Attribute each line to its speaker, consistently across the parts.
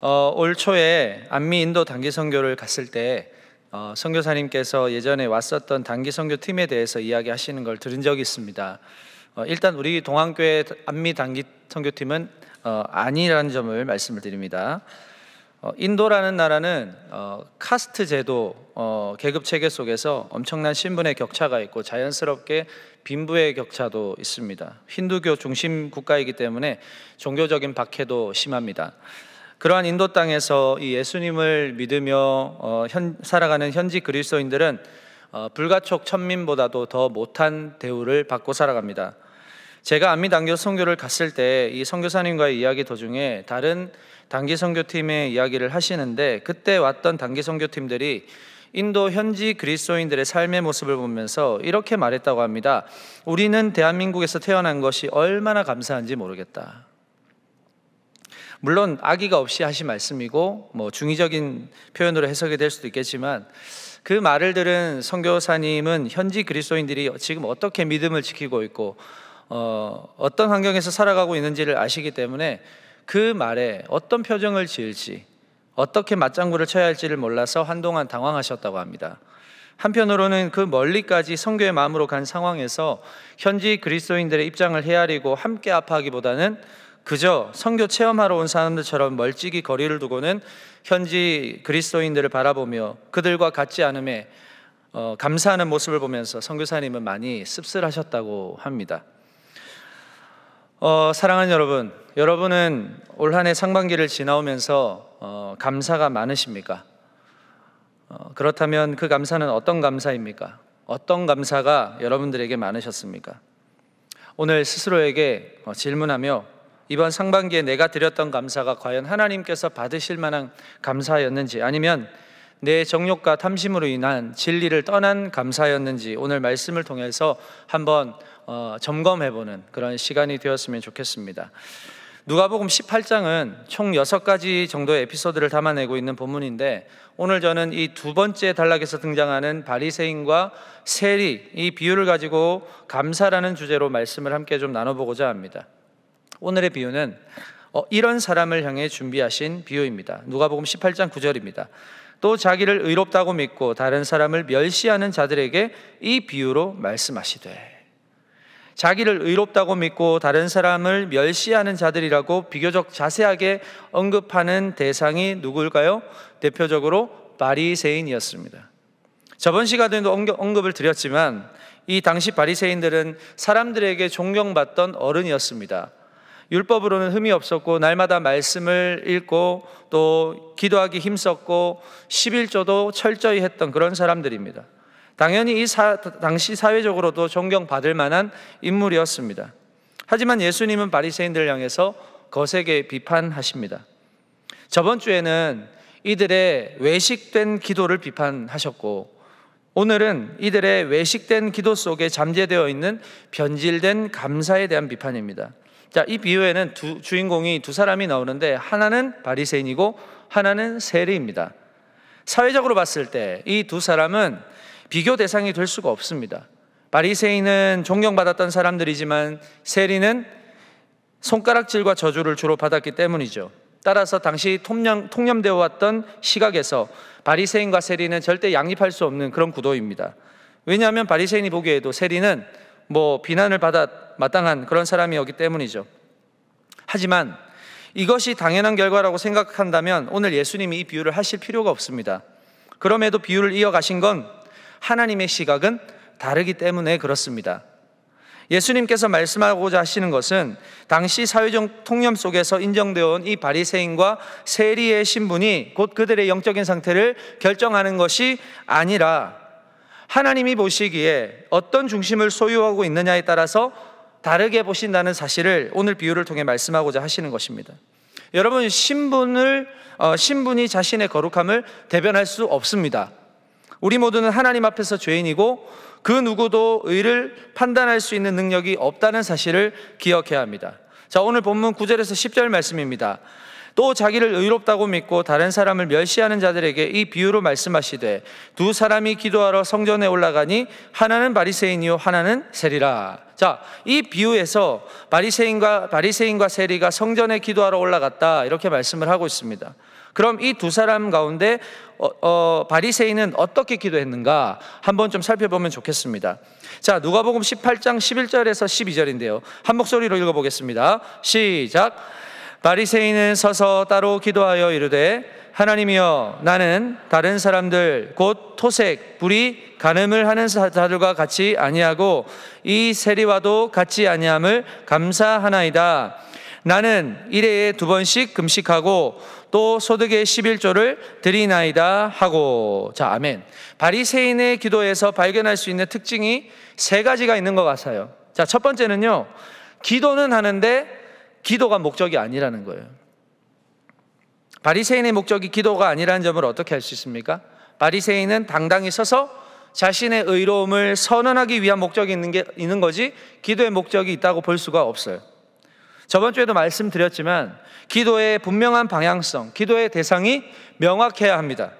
Speaker 1: 어, 올 초에 안미 인도 단기 선교를 갔을 때 어, 선교사님께서 예전에 왔었던 단기 선교 팀에 대해서 이야기하시는 걸 들은 적이 있습니다. 어, 일단 우리 동안교회 안미 단기 선교 팀은 아니라는 어, 점을 말씀을 드립니다. 어, 인도라는 나라는 어, 카스트 제도 계급 체계 속에서 엄청난 신분의 격차가 있고 자연스럽게 빈부의 격차도 있습니다. 힌두교 중심 국가이기 때문에 종교적인 박해도 심합니다. 그러한 인도 땅에서 이 예수님을 믿으며 어, 현, 살아가는 현지 그리스도인들은 어, 불가촉 천민보다도 더 못한 대우를 받고 살아갑니다. 제가 안미 단교 선교를 갔을 때 이 선교사님과의 이야기 도중에 다른 단기 선교팀의 이야기를 하시는데 그때 왔던 단기 선교팀들이 인도 현지 그리스도인들의 삶의 모습을 보면서 이렇게 말했다고 합니다. 우리는 대한민국에서 태어난 것이 얼마나 감사한지 모르겠다. 물론 아기가 없이 하신 말씀이고 뭐 중의적인 표현으로 해석이 될 수도 있겠지만 그 말을 들은 선교사님은 현지 그리스도인들이 지금 어떻게 믿음을 지키고 있고 어, 어떤 환경에서 살아가고 있는지를 아시기 때문에 그 말에 어떤 표정을 지을지 어떻게 맞장구를 쳐야 할지를 몰라서 한동안 당황하셨다고 합니다. 한편으로는 그 멀리까지 성교의 마음으로 간 상황에서 현지 그리스도인들의 입장을 헤아리고 함께 아파하기보다는 그저 성교 체험하러 온 사람들처럼 멀찍이 거리를 두고는 현지 그리스도인들을 바라보며 그들과 같지 않음에 어, 감사하는 모습을 보면서 성교사님은 많이 씁쓸하셨다고 합니다. 어, 사랑하는 여러분, 여러분은 올 한 해 상반기를 지나오면서 어, 감사가 많으십니까? 어, 그렇다면 그 감사는 어떤 감사입니까? 어떤 감사가 여러분들에게 많으셨습니까? 오늘 스스로에게 어, 질문하며 이번 상반기에 내가 드렸던 감사가 과연 하나님께서 받으실 만한 감사였는지 아니면 내 정욕과 탐심으로 인한 진리를 떠난 감사였는지 오늘 말씀을 통해서 한번 어, 점검해보는 그런 시간이 되었으면 좋겠습니다. 누가복음 18장은 총 6가지 정도의 에피소드를 담아내고 있는 본문인데 오늘 저는 이 두 번째 단락에서 등장하는 바리새인과 세리 이 비유를 가지고 감사라는 주제로 말씀을 함께 좀 나눠 보고자 합니다. 오늘의 비유는 어, 이런 사람을 향해 준비하신 비유입니다. 누가복음 18장 9절입니다. 또 자기를 의롭다고 믿고 다른 사람을 멸시하는 자들에게 이 비유로 말씀하시되 자기를 의롭다고 믿고 다른 사람을 멸시하는 자들이라고 비교적 자세하게 언급하는 대상이 누구일까요? 대표적으로 바리새인이었습니다. 저번 시간에도 언급을 드렸지만 이 당시 바리새인들은 사람들에게 존경받던 어른이었습니다. 율법으로는 흠이 없었고 날마다 말씀을 읽고 또 기도하기 힘썼고 11조도 철저히 했던 그런 사람들입니다. 당연히 이 사, 당시 사회적으로도 존경받을 만한 인물이었습니다. 하지만 예수님은 바리새인들 향해서 거세게 비판하십니다. 저번 주에는 이들의 외식된 기도를 비판하셨고 오늘은 이들의 외식된 기도 속에 잠재되어 있는 변질된 감사에 대한 비판입니다. 자, 이 비유에는 두, 주인공이 두 사람이 나오는데 하나는 바리새인이고 하나는 세리입니다. 사회적으로 봤을 때 이 두 사람은 비교 대상이 될 수가 없습니다. 바리새인은 존경받았던 사람들이지만 세리는 손가락질과 저주를 주로 받았기 때문이죠. 따라서 당시 통념, 통념되어 왔던 시각에서 바리새인과 세리는 절대 양립할 수 없는 그런 구도입니다. 왜냐하면 바리새인이 보기에도 세리는 뭐 비난을 받아 마땅한 그런 사람이었기 때문이죠. 하지만 이것이 당연한 결과라고 생각한다면 오늘 예수님이 이 비유를 하실 필요가 없습니다. 그럼에도 비유를 이어가신 건 하나님의 시각은 다르기 때문에 그렇습니다. 예수님께서 말씀하고자 하시는 것은 당시 사회적 통념 속에서 인정되어 온 이 바리새인과 세리의 신분이 곧 그들의 영적인 상태를 결정하는 것이 아니라 하나님이 보시기에 어떤 중심을 소유하고 있느냐에 따라서 다르게 보신다는 사실을 오늘 비유를 통해 말씀하고자 하시는 것입니다. 여러분 신분을 어, 신분이 자신의 거룩함을 대변할 수 없습니다. 우리 모두는 하나님 앞에서 죄인이고 그 누구도 의를 판단할 수 있는 능력이 없다는 사실을 기억해야 합니다. 자, 오늘 본문 9절에서 10절 말씀입니다. 또 자기를 의롭다고 믿고 다른 사람을 멸시하는 자들에게 이 비유로 말씀하시되 두 사람이 기도하러 성전에 올라가니 하나는 바리새인이요 하나는 세리라. 자, 이 비유에서 바리새인과 바리새인과 세리가 성전에 기도하러 올라갔다 이렇게 말씀을 하고 있습니다. 그럼 이 두 사람 가운데 어, 어, 바리새인은 어떻게 기도했는가 한번 좀 살펴보면 좋겠습니다. 자, 누가복음 18장 11절에서 12절인데요. 한 목소리로 읽어보겠습니다. 시작. 바리새인은 서서 따로 기도하여 이르되 하나님이여 나는 다른 사람들 곧 토색 불이 가늠을 하는 사들과 같이 아니하고 이 세리와도 같이 아니함을 감사하나이다 나는 일해에 두 번씩 금식하고 또 소득의 11조를 드리나이다 하고 자 아멘 바리새인의 기도에서 발견할 수 있는 특징이 세 가지가 있는 것 같아요 자 첫 번째는요 기도는 하는데 기도가 목적이 아니라는 거예요. 바리새인의 목적이 기도가 아니라는 점을 어떻게 알 수 있습니까? 바리새인은 당당히 서서 자신의 의로움을 선언하기 위한 목적이 있는 게 있는 거지 기도의 목적이 있다고 볼 수가 없어요. 저번 주에도 말씀드렸지만 기도의 분명한 방향성, 기도의 대상이 명확해야 합니다.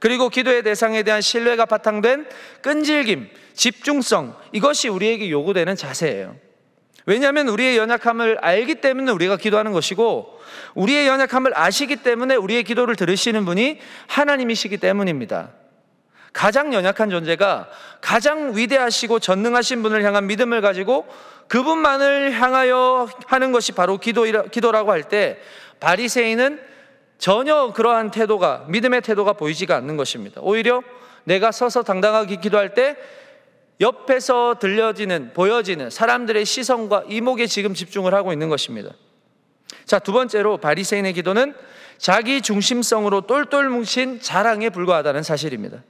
Speaker 1: 그리고 기도의 대상에 대한 신뢰가 바탕된 끈질김, 집중성 이것이 우리에게 요구되는 자세예요. 왜냐하면 우리의 연약함을 알기 때문에 우리가 기도하는 것이고 우리의 연약함을 아시기 때문에 우리의 기도를 들으시는 분이 하나님이시기 때문입니다. 가장 연약한 존재가 가장 위대하시고 전능하신 분을 향한 믿음을 가지고 그분만을 향하여 하는 것이 바로 기도, 라고 할 때 바리새인은 전혀 그러한 태도가 믿음의 태도가 보이지가 않는 것입니다. 오히려 내가 서서 당당하게 기도할 때 옆에서 들려지는, 보여지는 사람들의 시선과 이목에 지금 집중을 하고 있는 것입니다. 자, 두 번째로 바리세인의 기도는 자기 중심성으로 똘똘 뭉친 자랑에 불과하다는 사실입니다.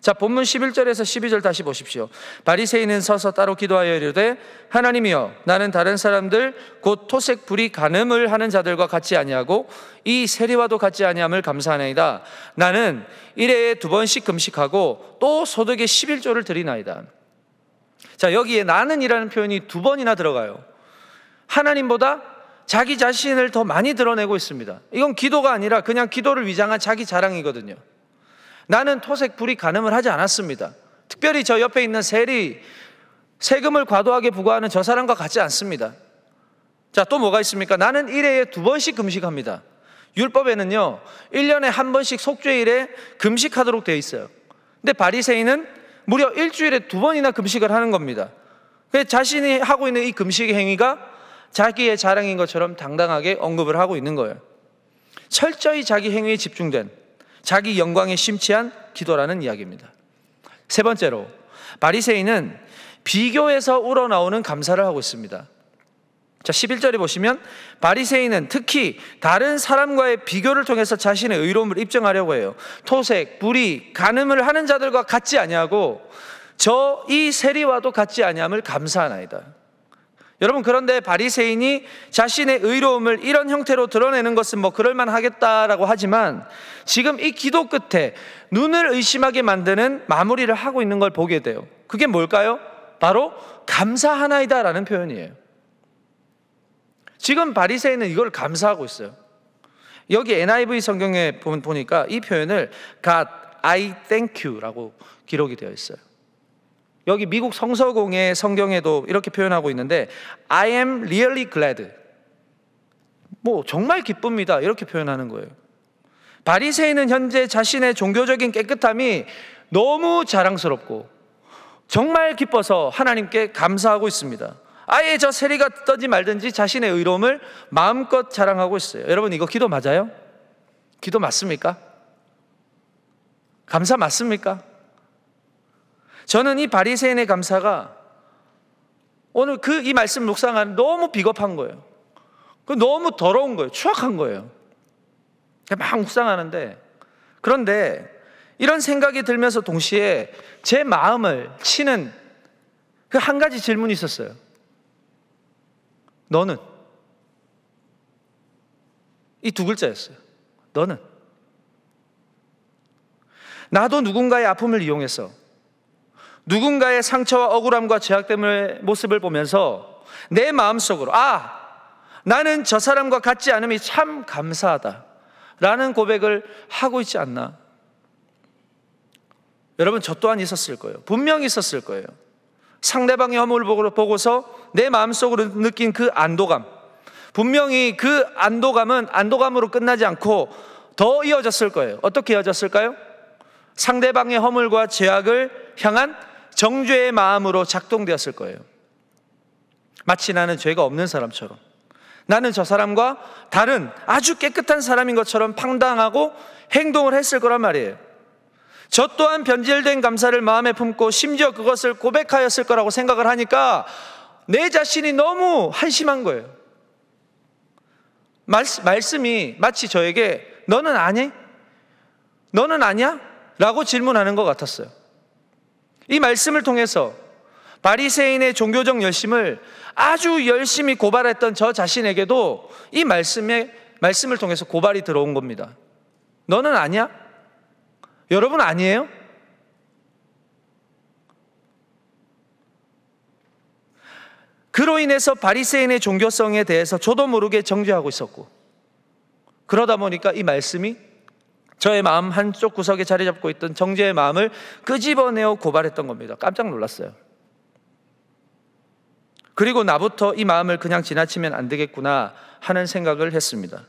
Speaker 1: 자, 본문 11절에서 12절 다시 보십시오. 바리세인은 서서 따로 기도하여 이르되 하나님이여 나는 다른 사람들 곧 토색 불이 가늠을 하는 자들과 같이 아니하고 이 세리와도 같이 아니함을 감사하나이다. 나는 일회에 두 번씩 금식하고 또 소득의 11조를 드리나이다. 자, 여기에 나는이라는 표현이 두 번이나 들어가요. 하나님보다 자기 자신을 더 많이 드러내고 있습니다. 이건 기도가 아니라 그냥 기도를 위장한 자기 자랑이거든요. 나는 토색 불이 가늠을 하지 않았습니다. 특별히 저 옆에 있는 세리 세금을 과도하게 부과하는 저 사람과 같지 않습니다. 자, 또 뭐가 있습니까? 나는 일회에두 번씩 금식합니다. 율법에는요. 일년에한 번씩 속죄일에 금식하도록 되어 있어요. 근데 바리새인은 무려 일주일에 두 번이나 금식을 하는 겁니다. 그 자신이 하고 있는 이 금식 행위가 자기의 자랑인 것처럼 당당하게 언급을 하고 있는 거예요. 철저히 자기 행위에 집중된 자기 영광에 심취한 기도라는 이야기입니다. 세 번째로 바리새인은 비교에서 우러나오는 감사를 하고 있습니다. 자, 11절에 보시면 바리새인은 특히 다른 사람과의 비교를 통해서 자신의 의로움을 입증하려고 해요. 토색, 불이 간음을 하는 자들과 같지 아니하고 저 이 세리와도 같지 아니함을 감사하나이다. 여러분 그런데 바리새인이 자신의 의로움을 이런 형태로 드러내는 것은 뭐 그럴 만하겠다라고 하지만 지금 이 기도 끝에 눈을 의심하게 만드는 마무리를 하고 있는 걸 보게 돼요. 그게 뭘까요? 바로 감사하나이다라는 표현이에요. 지금 바리새인은 이걸 감사하고 있어요. 여기 NIV 성경에 보면 보니까 이 표현을 God, I thank you라고 기록이 되어 있어요. 여기 미국 성서공의 성경에도 이렇게 표현하고 있는데 I am really glad. 뭐 정말 기쁩니다. 이렇게 표현하는 거예요. 바리새인은 현재 자신의 종교적인 깨끗함이 너무 자랑스럽고 정말 기뻐서 하나님께 감사하고 있습니다. 아예 저 세리가 떠지 말든지 자신의 의로움을 마음껏 자랑하고 있어요. 여러분 이거 기도 맞아요? 기도 맞습니까? 감사 맞습니까? 저는 이 바리새인의 감사가 오늘 그 이 말씀 묵상한 너무 비겁한 거예요. 그 너무 더러운 거예요. 추악한 거예요. 막 묵상하는데 그런데 이런 생각이 들면서 동시에 제 마음을 치는 그 한 가지 질문이 있었어요. 너는 이 두 글자였어요. 너는 나도 누군가의 아픔을 이용해서 누군가의 상처와 억울함과 죄악됨의 모습을 보면서 내 마음속으로 아 나는 저 사람과 같지 않음이 참 감사하다 라는 고백을 하고 있지 않나 여러분 저 또한 있었을 거예요 분명히 있었을 거예요 상대방의 허물을 보고서 내 마음속으로 느낀 그 안도감. 분명히 그 안도감은 안도감으로 끝나지 않고 더 이어졌을 거예요. 어떻게 이어졌을까요? 상대방의 허물과 죄악을 향한 정죄의 마음으로 작동되었을 거예요. 마치 나는 죄가 없는 사람처럼. 나는 저 사람과 다른 아주 깨끗한 사람인 것처럼 판당하고 행동을 했을 거란 말이에요. 저 또한 변질된 감사를 마음에 품고 심지어 그것을 고백하였을 거라고 생각을 하니까 내 자신이 너무 한심한 거예요. 말, 말씀이 마치 저에게 너는 아니? 너는 아니야? 라고 질문하는 것 같았어요. 이 말씀을 통해서 바리새인의 종교적 열심을 아주 열심히 고발했던 저 자신에게도 이 말씀에 말씀을 통해서 고발이 들어온 겁니다. 너는 아니야? 여러분 아니에요? 그로 인해서 바리새인의 종교성에 대해서 저도 모르게 정죄하고 있었고 그러다 보니까 이 말씀이 저의 마음 한쪽 구석에 자리 잡고 있던 정죄의 마음을 끄집어내어 고발했던 겁니다. 깜짝 놀랐어요. 그리고 나부터 이 마음을 그냥 지나치면 안 되겠구나 하는 생각을 했습니다.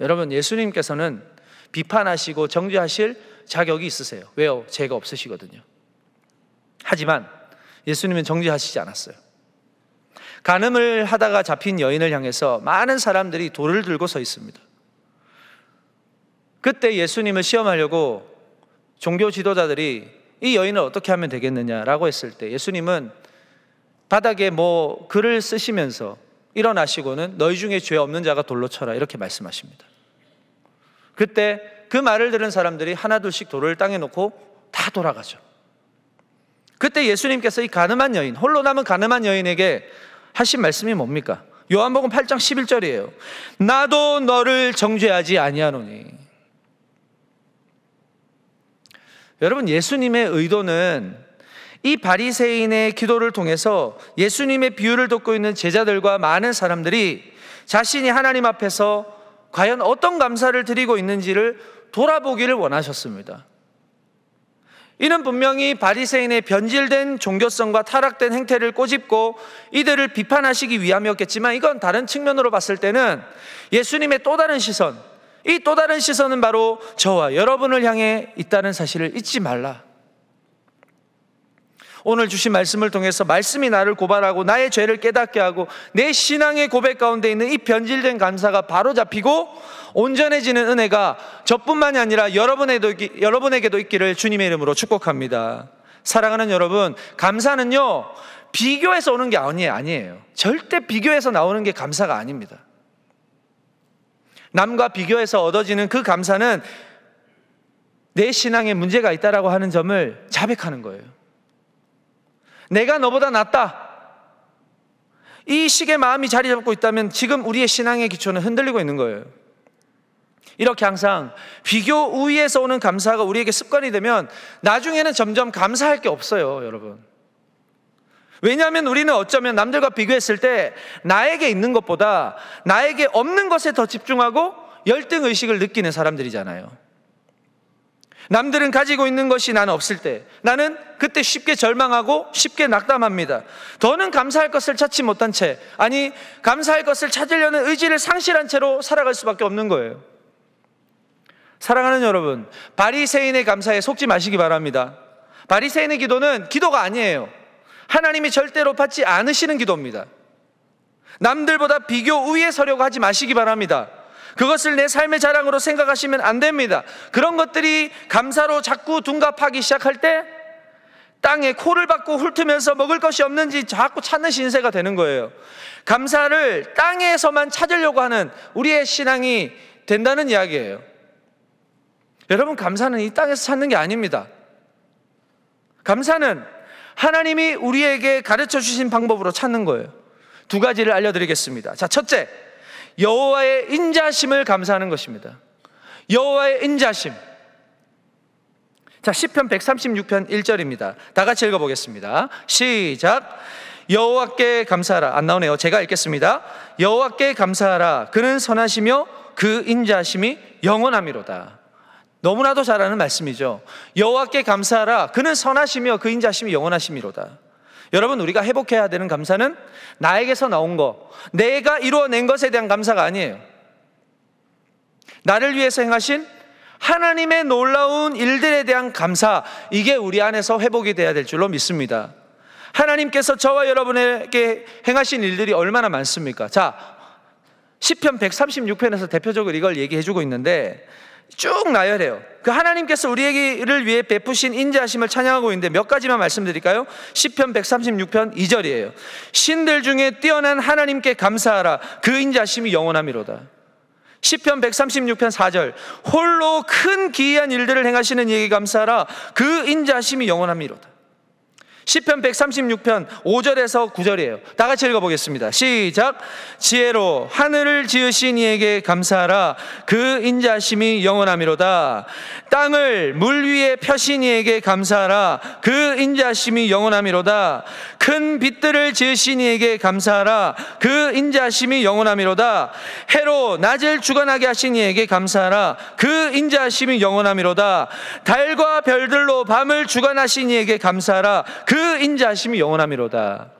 Speaker 1: 여러분, 예수님께서는 비판하시고 정죄하실 자격이 있으세요. 왜요? 죄가 없으시거든요. 하지만 예수님은 정죄하시지 않았어요. 간음을 하다가 잡힌 여인을 향해서 많은 사람들이 돌을 들고 서 있습니다. 그때 예수님을 시험하려고 종교 지도자들이 이 여인을 어떻게 하면 되겠느냐라고 했을 때 예수님은 바닥에 뭐 글을 쓰시면서 일어나시고는 너희 중에 죄 없는 자가 돌로 쳐라 이렇게 말씀하십니다. 그때 그 말을 들은 사람들이 하나둘씩 돌을 땅에 놓고 다 돌아가죠. 그때 예수님께서 이 가늠한 여인, 홀로 남은 가늠한 여인에게 하신 말씀이 뭡니까? 요한복음 8장 11절이에요. 나도 너를 정죄하지 아니하노니. 여러분 예수님의 의도는 이 바리새인의 기도를 통해서 예수님의 비유를 듣고 있는 제자들과 많은 사람들이 자신이 하나님 앞에서 과연 어떤 감사를 드리고 있는지를 돌아보기를 원하셨습니다. 이는 분명히 바리새인의 변질된 종교성과 타락된 행태를 꼬집고 이들을 비판하시기 위함이었겠지만 이건 다른 측면으로 봤을 때는 예수님의 또 다른 시선, 이 또 다른 시선은 바로 저와 여러분을 향해 있다는 사실을 잊지 말라. 오늘 주신 말씀을 통해서 말씀이 나를 고발하고 나의 죄를 깨닫게 하고 내 신앙의 고백 가운데 있는 이 변질된 감사가 바로 잡히고 온전해지는 은혜가 저뿐만이 아니라 여러분에게도, 있기, 여러분에게도 있기를 주님의 이름으로 축복합니다. 사랑하는 여러분, 감사는요, 비교해서 오는 게아니 아니에요. 절대 비교해서 나오는 게 감사가 아닙니다. 남과 비교해서 얻어지는 그 감사는 내 신앙에 문제가 있다라고 하는 점을 자백하는 거예요. 내가 너보다 낫다. 이 식의 마음이 자리 잡고 있다면 지금 우리의 신앙의 기초는 흔들리고 있는 거예요. 이렇게 항상 비교 우위에서 오는 감사가 우리에게 습관이 되면 나중에는 점점 감사할 게 없어요, 여러분. 왜냐하면 우리는 어쩌면 남들과 비교했을 때 나에게 있는 것보다 나에게 없는 것에 더 집중하고 열등 의식을 느끼는 사람들이잖아요. 남들은 가지고 있는 것이 나는 없을 때 나는 그때 쉽게 절망하고 쉽게 낙담합니다. 더는 감사할 것을 찾지 못한 채 아니 감사할 것을 찾으려는 의지를 상실한 채로 살아갈 수밖에 없는 거예요. 사랑하는 여러분, 바리새인의 감사에 속지 마시기 바랍니다. 바리새인의 기도는 기도가 아니에요. 하나님이 절대로 받지 않으시는 기도입니다. 남들보다 비교 위에 서려고 하지 마시기 바랍니다. 그것을 내 삶의 자랑으로 생각하시면 안 됩니다. 그런 것들이 감사로 자꾸 둔갑하기 시작할 때 땅에 코를 박고 훑으면서 먹을 것이 없는지 자꾸 찾는 신세가 되는 거예요. 감사를 땅에서만 찾으려고 하는 우리의 신앙이 된다는 이야기예요. 여러분, 감사는 이 땅에서 찾는 게 아닙니다. 감사는 하나님이 우리에게 가르쳐 주신 방법으로 찾는 거예요. 두 가지를 알려드리겠습니다. 자, 첫째. 여호와의 인자심을 감사하는 것입니다. 여호와의 인자심. 자, 시편 136편 1절입니다. 다 같이 읽어 보겠습니다. 시작. 여호와께 감사하라. 안 나오네요. 제가 읽겠습니다. 여호와께 감사하라. 그는 선하시며 그 인자심이 영원함이로다. 너무나도 잘 아는 말씀이죠. 여호와께 감사하라. 그는 선하시며 그 인자심이 영원하심이로다. 여러분, 우리가 회복해야 되는 감사는 나에게서 나온 것, 내가 이루어낸 것에 대한 감사가 아니에요. 나를 위해서 행하신 하나님의 놀라운 일들에 대한 감사, 이게 우리 안에서 회복이 돼야 될 줄로 믿습니다. 하나님께서 저와 여러분에게 행하신 일들이 얼마나 많습니까? 자, 10편 136편에서 대표적으로 이걸 얘기해 주고 있는데 쭉 나열해요. 그 하나님께서 우리에게를 위해 베푸신 인자심을 찬양하고 있는데 몇 가지만 말씀드릴까요? 10편 136편 2절이에요. 신들 중에 뛰어난 하나님께 감사하라. 그인자심이 영원함이로다. 10편 136편 4절. 홀로 큰 기이한 일들을 행하시는 이에 감사하라. 그인자심이 영원함이로다. 10편 136편 5절에서 9절이에요. 다 같이 읽어보겠습니다. 시작. 지혜로 하늘을 지으신 이에게 감사하라. 그 인자심이 영원함이로다. 땅을 물 위에 펴신 이에게 감사하라. 그 인자심이 영원함이로다. 큰 빛들을 지으신 이에게 감사하라. 그 인자심이 영원함이로다. 해로 낮을 주관하게 하신 이에게 감사하라. 그 인자심이 영원함이로다. 달과 별들로 밤을 주관하신 이에게 감사하라. 그그 인자하심이 영원함이로다.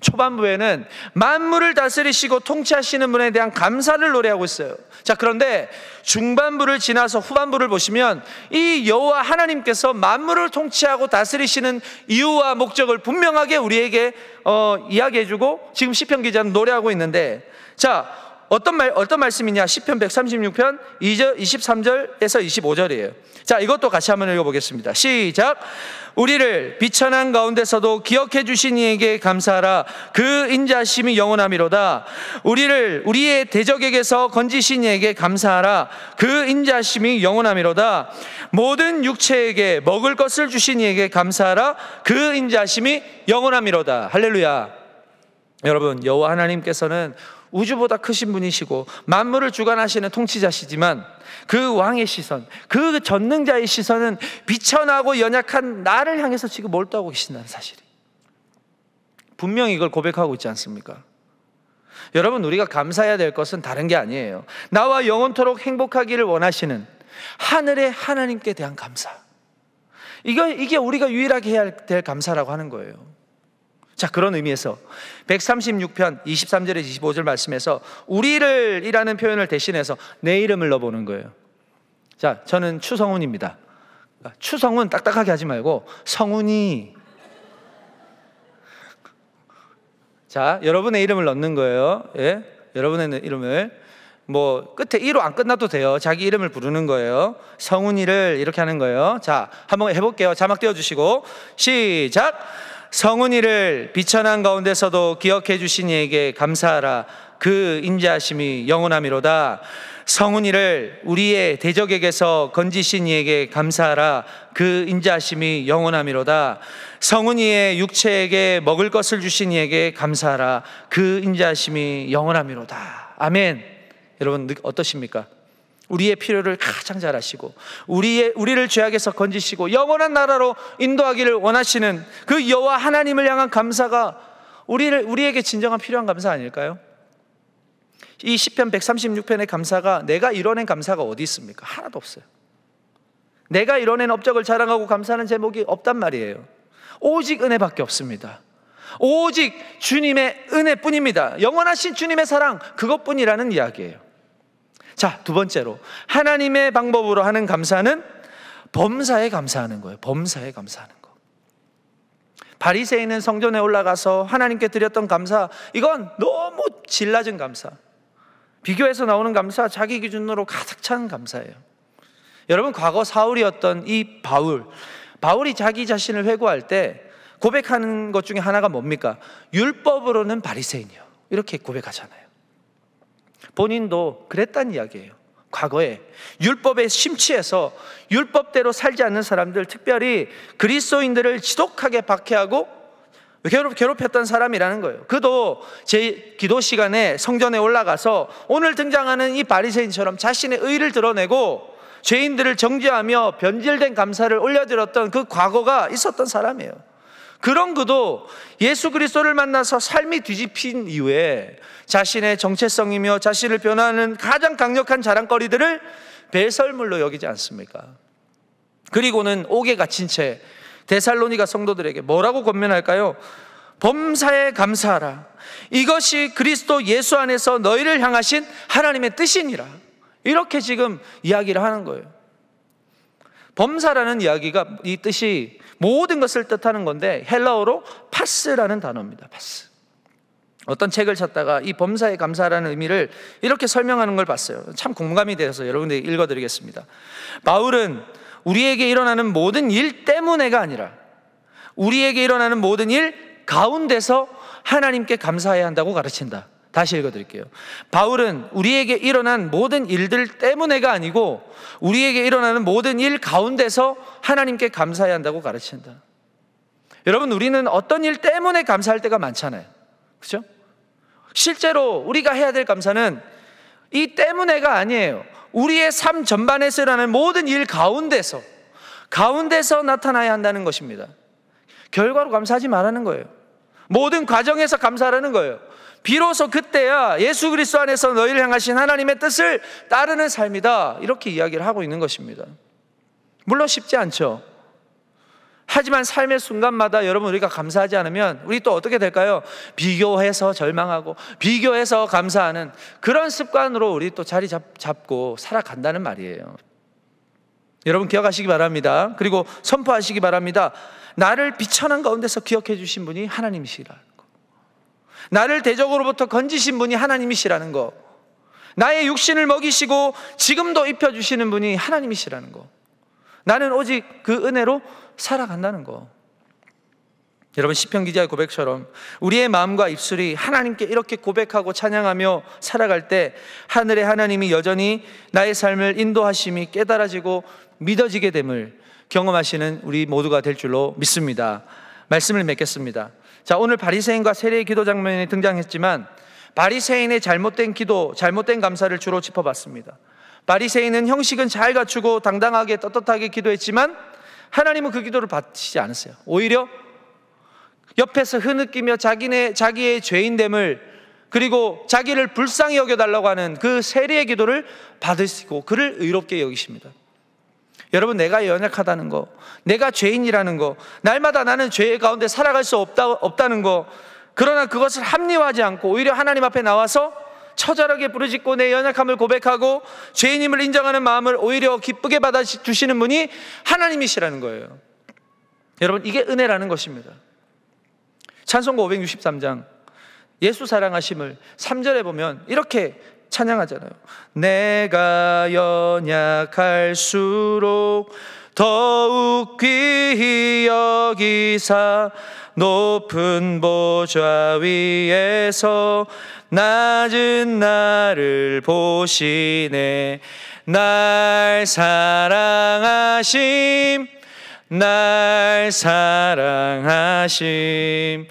Speaker 1: 초반부에는 만물을 다스리시고 통치하시는 분에 대한 감사를 노래하고 있어요. 자, 그런데 중반부를 지나서 후반부를 보시면 이 여호와 하나님께서 만물을 통치하고 다스리시는 이유와 목적을 분명하게 우리에게 어, 이야기해 주고 지금 시편 기자는 노래하고 있는데 자, 어떤 말 어떤 말씀이냐? 시편 136편 2 3절에서 25절이에요. 자, 이것도 같이 한번 읽어 보겠습니다. 시작. 우리를 비천한 가운데서도 기억해 주신 이에게 감사하라. 그 인자심이 영원함이로다. 우리를 우리의 대적에게서 건지신 이에게 감사하라. 그 인자심이 영원함이로다. 모든 육체에게 먹을 것을 주신 이에게 감사하라. 그 인자심이 영원함이로다. 할렐루야. 여러분 여호와 하나님께서는 우주보다 크신 분이시고 만물을 주관하시는 통치자시지만 그 왕의 시선, 그 전능자의 시선은 비천하고 연약한 나를 향해서 지금 몰두하고 계신다는 사실이. 분명히 이걸 고백하고 있지 않습니까? 여러분, 우리가 감사해야 될 것은 다른 게 아니에요. 나와 영원토록 행복하기를 원하시는 하늘의 하나님께 대한 감사. 이거, 이게 우리가 유일하게 해야 될 감사라고 하는 거예요. 자, 그런 의미에서 136편 23절에서 25절 말씀에서 우리를 이라는 표현을 대신해서 내 이름을 넣어보는 거예요. 자, 저는 추성훈입니다. 그러니까 추성훈 딱딱하게 하지 말고 성훈이. 자, 여러분의 이름을 넣는 거예요. 예? 여러분의 이름을. 뭐 끝에 1호 안 끝나도 돼요. 자기 이름을 부르는 거예요. 성훈이를 이렇게 하는 거예요. 자, 한번 해볼게요. 자막 띄워주시고 시작. 성은이를 비천한 가운데서도 기억해 주신 이에게 감사하라. 그인자심이 영원함이로다. 성은이를 우리의 대적에게서 건지신 이에게 감사하라. 그 인자심이 영원함이로다. 성은이의 육체에게 먹을 것을 주신 이에게 감사하라. 그 인자심이 영원함이로다. 아멘. 여러분 어떠십니까? 우리의 필요를 가장 잘 아시고 우리의 우리를 죄악에서 건지시고 영원한 나라로 인도하기를 원하시는 그 여호와 하나님을 향한 감사가 우리를 우리에게 진정한 필요한 감사 아닐까요? 이 시편 136편의 감사가 내가 이뤄낸 감사가 어디 있습니까? 하나도 없어요. 내가 이뤄낸 업적을 자랑하고 감사하는 제목이 없단 말이에요. 오직 은혜밖에 없습니다. 오직 주님의 은혜뿐입니다. 영원하신 주님의 사랑 그것뿐이라는 이야기예요. 자, 두 번째로 하나님의 방법으로 하는 감사는 범사에 감사하는 거예요. 범사에 감사하는 거. 바리새인은 성전에 올라가서 하나님께 드렸던 감사 이건 너무 질 낮은 감사. 비교해서 나오는 감사 자기 기준으로 가득 찬 감사예요. 여러분 과거 사울이었던 이 바울 바울이 자기 자신을 회고할 때 고백하는 것 중에 하나가 뭡니까? 율법으로는 바리새인이요. 이렇게 고백하잖아요. 본인도 그랬단 이야기예요. 과거에 율법에 심취해서 율법대로 살지 않는 사람들 특별히 그리스도인들을 지독하게 박해하고 괴롭, 괴롭혔던 사람이라는 거예요. 그도 제 기도 시간에 성전에 올라가서 오늘 등장하는 이 바리새인처럼 자신의 의를 드러내고 죄인들을 정죄하며 변질된 감사를 올려드렸던 그 과거가 있었던 사람이에요. 그런 그도 예수 그리스도를 만나서 삶이 뒤집힌 이후에 자신의 정체성이며 자신을 변화하는 가장 강력한 자랑거리들을 배설물로 여기지 않습니까? 그리고는 옥에 갇힌 채 데살로니가 성도들에게 뭐라고 권면할까요? 범사에 감사하라. 이것이 그리스도 예수 안에서 너희를 향하신 하나님의 뜻이니라. 이렇게 지금 이야기를 하는 거예요. 범사라는 이야기가 이 뜻이 모든 것을 뜻하는 건데 헬라어로 파스라는 단어입니다. 파스. 어떤 책을 찾다가 이 범사에 감사라는 의미를 이렇게 설명하는 걸 봤어요. 참 공감이 되어서 여러분들 읽어드리겠습니다. 바울은 우리에게 일어나는 모든 일 때문에가 아니라 우리에게 일어나는 모든 일 가운데서 하나님께 감사해야 한다고 가르친다. 다시 읽어드릴게요. 바울은 우리에게 일어난 모든 일들 때문에가 아니고 우리에게 일어나는 모든 일 가운데서 하나님께 감사해야 한다고 가르친다. 여러분, 우리는 어떤 일 때문에 감사할 때가 많잖아요. 그죠? 실제로 우리가 해야 될 감사는 이 때문에가 아니에요. 우리의 삶 전반에서 일는 모든 일 가운데서, 가운데서 나타나야 한다는 것입니다. 결과로 감사하지 말라는 거예요. 모든 과정에서 감사하라는 거예요. 비로소 그때야 예수 그리스도 안에서 너희를 향하신 하나님의 뜻을 따르는 삶이다. 이렇게 이야기를 하고 있는 것입니다. 물론 쉽지 않죠. 하지만 삶의 순간마다 여러분 우리가 감사하지 않으면 우리 또 어떻게 될까요? 비교해서 절망하고 비교해서 감사하는 그런 습관으로 우리 또 자리 잡, 고 살아간다는 말이에요. 여러분 기억하시기 바랍니다. 그리고 선포하시기 바랍니다. 나를 비천한 가운데서 기억해 주신 분이 하나님이시라. 나를 대적으로부터 건지신 분이 하나님이시라는 거. 나의 육신을 먹이시고 지금도 입혀주시는 분이 하나님이시라는 거. 나는 오직 그 은혜로 살아간다는 거. 여러분 시편 기자의 고백처럼 우리의 마음과 입술이 하나님께 이렇게 고백하고 찬양하며 살아갈 때 하늘의 하나님이 여전히 나의 삶을 인도하심이 깨달아지고 믿어지게 됨을 경험하시는 우리 모두가 될 줄로 믿습니다. 말씀을 맺겠습니다. 자, 오늘 바리새인과 세례의 기도 장면이 등장했지만 바리새인의 잘못된 기도, 잘못된 감사를 주로 짚어봤습니다. 바리새인은 형식은 잘 갖추고 당당하게 떳떳하게 기도했지만 하나님은 그 기도를 받치지 않으세요. 오히려 옆에서 흐느끼며 자기네 자기의 죄인됨을 그리고 자기를 불쌍히 여겨달라고 하는 그 세례의 기도를 받으시고 그를 의롭게 여기십니다. 여러분, 내가 연약하다는 거, 내가 죄인이라는 거, 날마다 나는 죄의 가운데 살아갈 수 없다, 없다는 거, 그러나 그것을 합리화하지 않고 오히려 하나님 앞에 나와서 처절하게 부르짖고 내 연약함을 고백하고 죄인임을 인정하는 마음을 오히려 기쁘게 받아주시는 분이 하나님이시라는 거예요. 여러분, 이게 은혜라는 것입니다. 찬송가 563장. 예수 사랑하심을 3절에 보면 이렇게 찬양하잖아요. 내가 연약할수록 더욱 귀히 여기사 높은 보좌 위에서 낮은 나를 보시네 날 사랑하심 날 사랑하심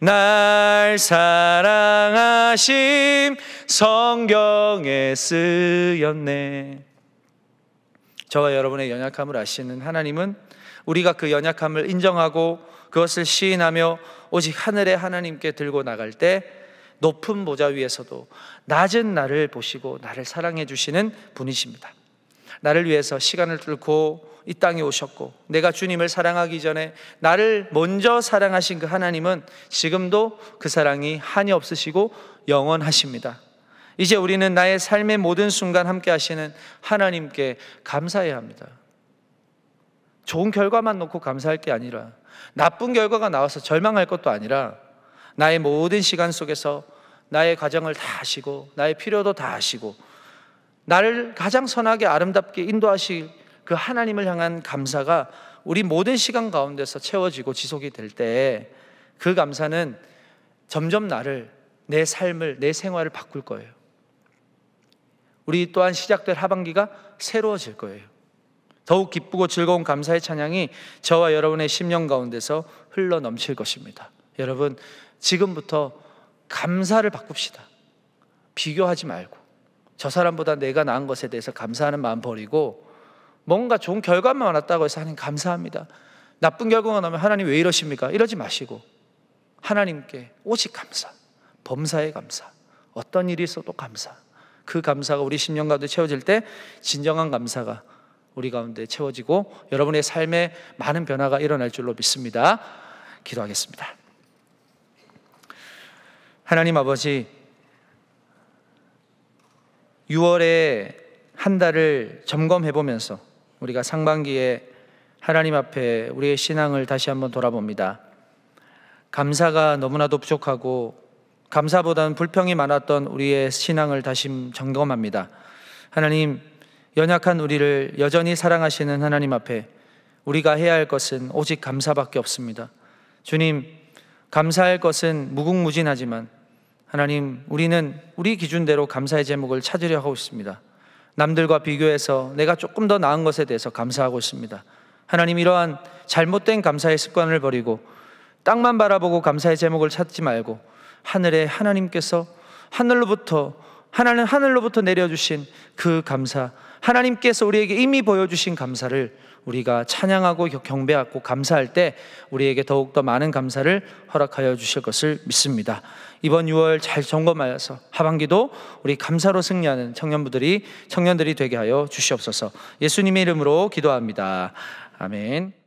Speaker 1: 날 사랑하심 성경에 쓰였네. 저와 여러분의 연약함을 아시는 하나님은 우리가 그 연약함을 인정하고 그것을 시인하며 오직 하늘의 하나님께 들고 나갈 때 높은 보좌 위에서도 낮은 나를 보시고 나를 사랑해 주시는 분이십니다. 나를 위해서 시간을 뚫고 이 땅에 오셨고 내가 주님을 사랑하기 전에 나를 먼저 사랑하신 그 하나님은 지금도 그 사랑이 한이 없으시고 영원하십니다. 이제 우리는 나의 삶의 모든 순간 함께 하시는 하나님께 감사해야 합니다. 좋은 결과만 놓고 감사할 게 아니라 나쁜 결과가 나와서 절망할 것도 아니라 나의 모든 시간 속에서 나의 과정을 다 하시고 나의 필요도 다 하시고 나를 가장 선하게 아름답게 인도하실 그 하나님을 향한 감사가 우리 모든 시간 가운데서 채워지고 지속이 될 때 그 감사는 점점 나를 내 삶을 내 생활을 바꿀 거예요. 우리 또한 시작될 하반기가 새로워질 거예요. 더욱 기쁘고 즐거운 감사의 찬양이 저와 여러분의 심령 가운데서 흘러 넘칠 것입니다. 여러분, 지금부터 감사를 바꿉시다. 비교하지 말고. 저 사람보다 내가 나은 것에 대해서 감사하는 마음 버리고 뭔가 좋은 결과만 왔다고 해서 하나님 감사합니다. 나쁜 결과가 나면 하나님 왜 이러십니까? 이러지 마시고 하나님께 오직 감사, 범사의 감사, 어떤 일이 있어도 감사, 그 감사가 우리 심령 가운데 채워질 때 진정한 감사가 우리 가운데 채워지고 여러분의 삶에 많은 변화가 일어날 줄로 믿습니다. 기도하겠습니다. 하나님 아버지 6월에 한 달을 점검해 보면서 우리가 상반기에 하나님 앞에 우리의 신앙을 다시 한번 돌아봅니다. 감사가 너무나도 부족하고 감사보다는 불평이 많았던 우리의 신앙을 다시 점검합니다. 하나님, 연약한 우리를 여전히 사랑하시는 하나님 앞에 우리가 해야 할 것은 오직 감사밖에 없습니다. 주님, 감사할 것은 무궁무진하지만 하나님, 우리는 우리 기준대로 감사의 제목을 찾으려 하고 있습니다. 남들과 비교해서 내가 조금 더 나은 것에 대해서 감사하고 있습니다. 하나님, 이러한 잘못된 감사의 습관을 버리고 땅만 바라보고 감사의 제목을 찾지 말고 하늘에 하나님께서 하늘로부터 하나님 하늘로부터 내려주신 그 감사 하나님께서 우리에게 이미 보여주신 감사를 우리가 찬양하고 경배하고 감사할 때 우리에게 더욱더 많은 감사를 허락하여 주실 것을 믿습니다. 이번 6월 잘 점검하여서 하반기도 우리 감사로 승리하는 청년부들이 청년들이 되게 하여 주시옵소서. 예수님의 이름으로 기도합니다. 아멘.